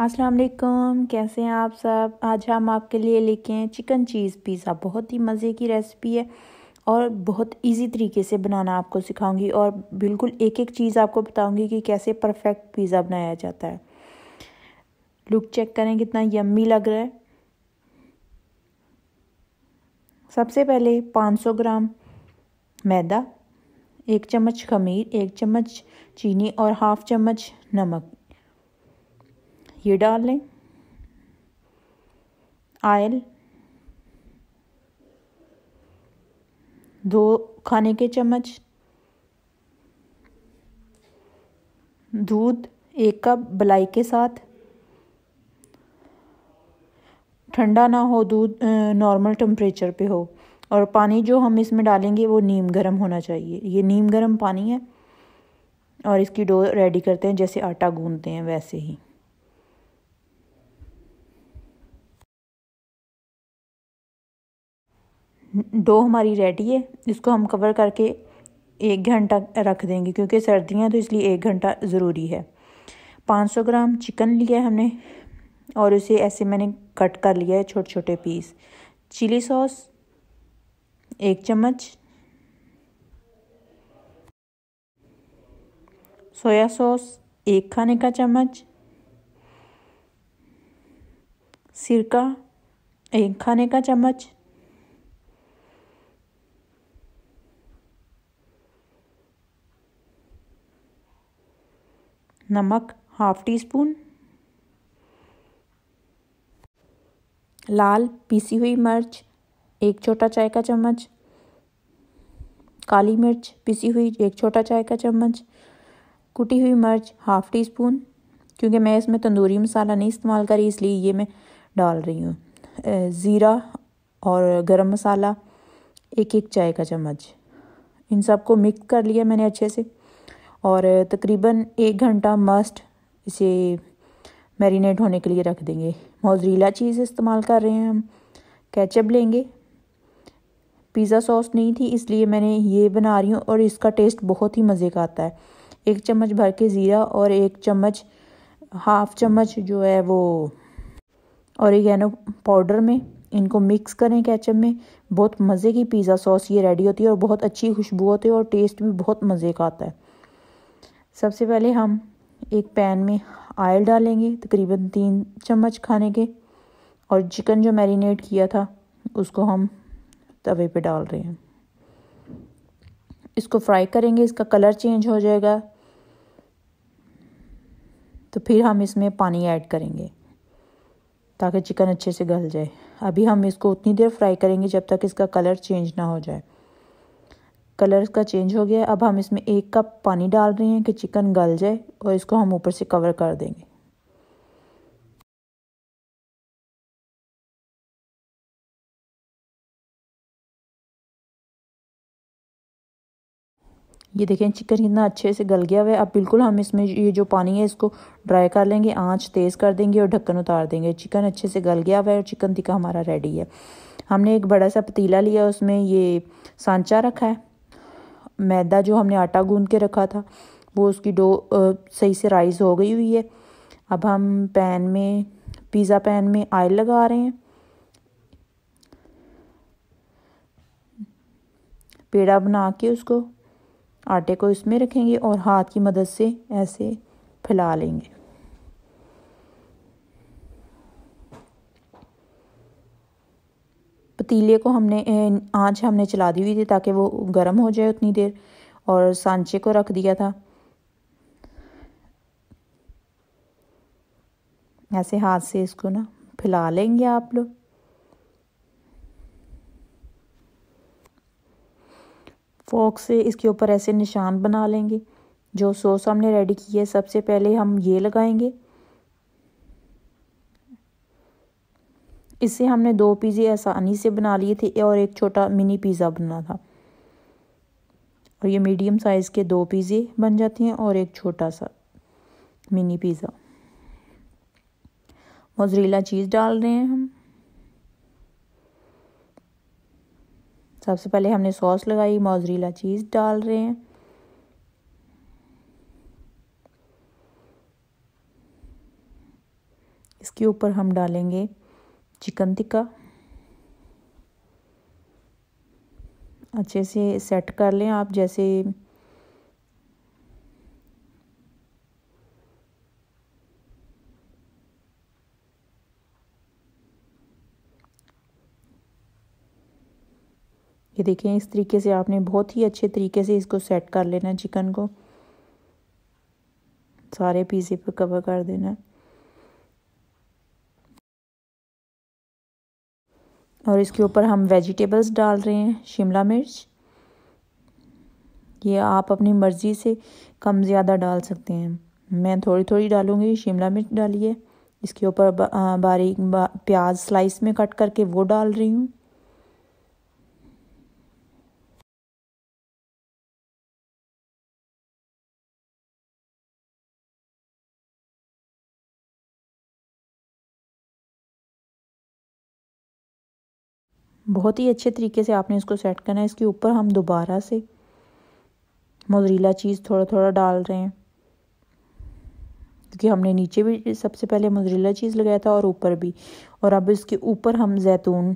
अस्सलाम वालेकुम कैसे हैं आप सब आज हम आपके लिए लेके हैं चिकन चीज़ पिज़्ज़ा बहुत ही मज़े की रेसिपी है और बहुत इजी तरीके से बनाना आपको सिखाऊंगी और बिल्कुल एक एक चीज़ आपको बताऊंगी कि कैसे परफेक्ट पिज़्ज़ा बनाया जाता है लुक चेक करें कितना यम्मी लग रहा है सबसे पहले 500 ग्राम मैदा एक चम्मच खमीर एक चम्मच चीनी और हाफ चम्मच नमक ये डाल लें आयल दो खाने के चम्मच दूध एक कप बलाई के साथ ठंडा ना हो दूध नॉर्मल टम्परेचर पे हो और पानी जो हम इसमें डालेंगे वो नीम गर्म होना चाहिए ये नीम गर्म पानी है और इसकी डो रेडी करते हैं जैसे आटा गूंदते हैं वैसे ही डो हमारी रेडी है इसको हम कवर करके एक घंटा रख देंगे क्योंकि सर्दियाँ तो इसलिए एक घंटा ज़रूरी है 500 ग्राम चिकन लिया है हमने और उसे ऐसे मैंने कट कर लिया है छोटे छोटे पीस चिली सॉस एक चम्मच सोया सॉस एक खाने का चम्मच सिरका एक खाने का चम्मच नमक हाफ टी स्पून लाल पीसी हुई मिर्च एक छोटा चाय का चम्मच काली मिर्च पीसी हुई एक छोटा चाय का चम्मच कुटी हुई मिर्च हाफ टी स्पून क्योंकि मैं इसमें तंदूरी मसाला नहीं इस्तेमाल करी इसलिए ये मैं डाल रही हूँ ज़ीरा और गरम मसाला एक एक चाय का चम्मच इन सबको मिक्स कर लिया मैंने अच्छे से और तकरीबन एक घंटा मस्ट इसे मैरिनेट होने के लिए रख देंगे मोजरीला चीज़ इस्तेमाल कर रहे हैं हम कैचअप लेंगे पिज़्ज़ा सॉस नहीं थी इसलिए मैंने ये बना रही हूँ और इसका टेस्ट बहुत ही मज़े का आता है एक चम्मच भर के ज़ीरा और एक चम्मच हाफ चम्मच जो है वो एनो पाउडर में इनको मिक्स करें कैचअप में बहुत मज़े की पिज़्ज़ा सॉस ये रेडी होती है और बहुत अच्छी खुशबू होती है और टेस्ट भी बहुत मज़े का आता है सबसे पहले हम एक पैन में आयल डालेंगे तकरीबन तीन चम्मच खाने के और चिकन जो मैरिनेट किया था उसको हम तवे पे डाल रहे हैं इसको फ्राई करेंगे इसका कलर चेंज हो जाएगा तो फिर हम इसमें पानी ऐड करेंगे ताकि चिकन अच्छे से गल जाए अभी हम इसको उतनी देर फ्राई करेंगे जब तक इसका कलर चेंज ना हो जाए कलर का चेंज हो गया है अब हम इसमें एक कप पानी डाल रहे हैं कि चिकन गल जाए और इसको हम ऊपर से कवर कर देंगे ये देखें चिकन कितना अच्छे से गल गया हुआ है अब बिल्कुल हम इसमें ये जो पानी है इसको ड्राई कर लेंगे आंच तेज़ कर देंगे और ढक्कन उतार देंगे चिकन अच्छे से गल गया हुआ है और चिकन टिक्का हमारा रेडी है हमने एक बड़ा सा पतीला लिया उसमें ये सांचा रखा है मैदा जो हमने आटा गूंद के रखा था वो उसकी डो सही से राइस हो गई हुई है अब हम पैन में पिज़्ज़ा पैन में आयल लगा रहे हैं पेड़ा बना के उसको आटे को इसमें रखेंगे और हाथ की मदद से ऐसे फैला लेंगे पतीले को हमने आँच हमने चला दी हुई थी ताकि वो गर्म हो जाए उतनी देर और सांचे को रख दिया था ऐसे हाथ से इसको ना फैला लेंगे आप लोग फोक से इसके ऊपर ऐसे निशान बना लेंगे जो सॉस हमने रेडी की है सबसे पहले हम ये लगाएंगे इससे हमने दो पिज़्ज़े आसानी से बना लिए थे और एक छोटा मिनी पिज़्ज़ा बना था और ये मीडियम साइज़ के दो पिज़्ज़े बन जाते हैं और एक छोटा सा मिनी पिज़्ज़ा मोजरीला चीज़ डाल रहे हैं हम सबसे पहले हमने सॉस लगाई मोजरीला चीज़ डाल रहे हैं इसके ऊपर हम डालेंगे चिकन टिक्का अच्छे से सेट कर लें आप जैसे ये देखें इस तरीके से आपने बहुत ही अच्छे तरीके से इसको सेट कर लेना चिकन को सारे पीसे पर कवर कर देना और इसके ऊपर हम वेजिटेबल्स डाल रहे हैं शिमला मिर्च ये आप अपनी मर्ज़ी से कम ज़्यादा डाल सकते हैं मैं थोड़ी थोड़ी डालूँगी शिमला मिर्च डालिए इसके ऊपर बारीक बा, प्याज स्लाइस में कट करके वो डाल रही हूँ बहुत ही अच्छे तरीके से आपने इसको सेट करना है इसके ऊपर हम दोबारा से मोजरीला चीज़ थोड़ा थोड़ा डाल रहे हैं क्योंकि हमने नीचे भी सबसे पहले मोजरीला चीज़ लगाया था और ऊपर भी और अब इसके ऊपर हम जैतून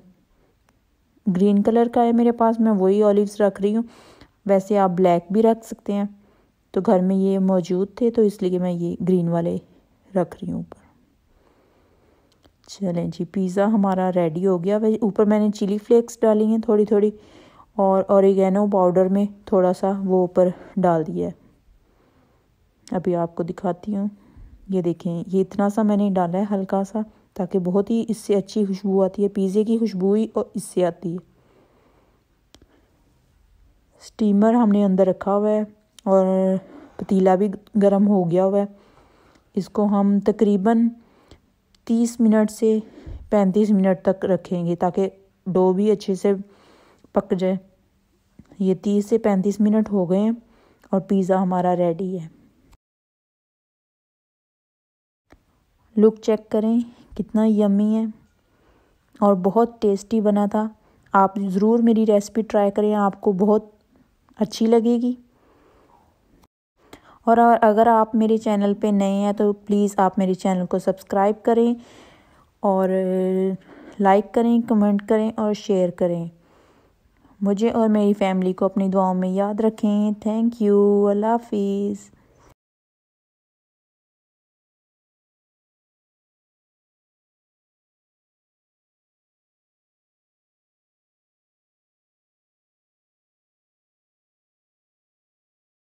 ग्रीन कलर का है मेरे पास मैं वही ऑलिव्स रख रही हूँ वैसे आप ब्लैक भी रख सकते हैं तो घर में ये मौजूद थे तो इसलिए मैं ये ग्रीन वाले रख रही हूँ ऊपर चलें जी पिज़्ज़ा हमारा रेडी हो गया वैसे ऊपर मैंने चिली फ्लेक्स डाली हैं थोड़ी थोड़ी और औरगैनो पाउडर में थोड़ा सा वो ऊपर डाल दिया है अभी आपको दिखाती हूँ ये देखें ये इतना सा मैंने डाला है हल्का सा ताकि बहुत ही इससे अच्छी खुशबू आती है पिज़्ज़े की खुशबू ही और इससे आती है स्टीमर हमने अंदर रखा हुआ है और पतीला भी गर्म हो गया हुआ है इसको हम तकरीबन तीस मिनट से पैंतीस मिनट तक रखेंगे ताकि डो भी अच्छे से पक जाए ये तीस से पैंतीस मिनट हो गए हैं और पिज़्ज़ा हमारा रेडी है लुक चेक करें कितना यमी है और बहुत टेस्टी बना था आप ज़रूर मेरी रेसिपी ट्राई करें आपको बहुत अच्छी लगेगी और अगर आप मेरे चैनल पे नए हैं तो प्लीज़ आप मेरे चैनल को सब्सक्राइब करें और लाइक करें कमेंट करें और शेयर करें मुझे और मेरी फैमिली को अपनी दुआओं में याद रखें थैंक यू अल्लाह हाफिज़